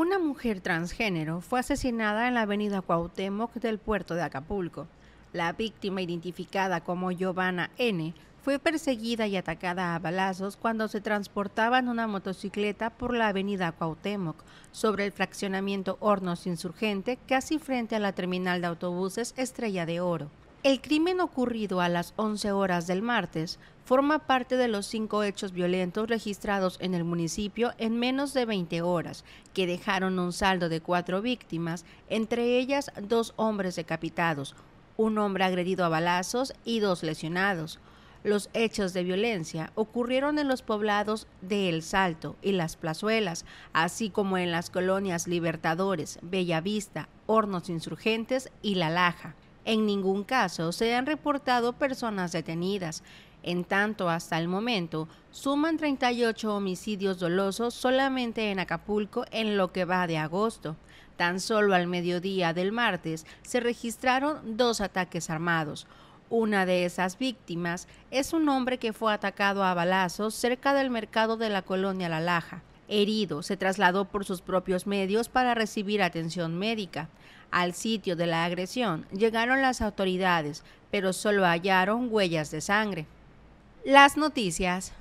Una mujer transgénero fue asesinada en la avenida Cuauhtémoc del puerto de Acapulco. La víctima, identificada como Giovanna N., fue perseguida y atacada a balazos cuando se transportaba en una motocicleta por la avenida Cuauhtémoc, sobre el fraccionamiento Hornos Insurgente, casi frente a la terminal de autobuses Estrella de Oro. El crimen ocurrido a las 11 horas del martes forma parte de los cinco hechos violentos registrados en el municipio en menos de 20 horas, que dejaron un saldo de cuatro víctimas, entre ellas dos hombres decapitados, un hombre agredido a balazos y dos lesionados. Los hechos de violencia ocurrieron en los poblados de El Salto y Las Plazuelas, así como en las colonias Libertadores, Bellavista, Hornos Insurgentes y La Laja. En ningún caso se han reportado personas detenidas. En tanto, hasta el momento, suman 38 homicidios dolosos solamente en Acapulco en lo que va de agosto. Tan solo al mediodía del martes se registraron dos ataques armados. Una de esas víctimas es un hombre que fue atacado a balazos cerca del mercado de la colonia La Laja. Herido, se trasladó por sus propios medios para recibir atención médica. Al sitio de la agresión llegaron las autoridades, pero solo hallaron huellas de sangre. Las noticias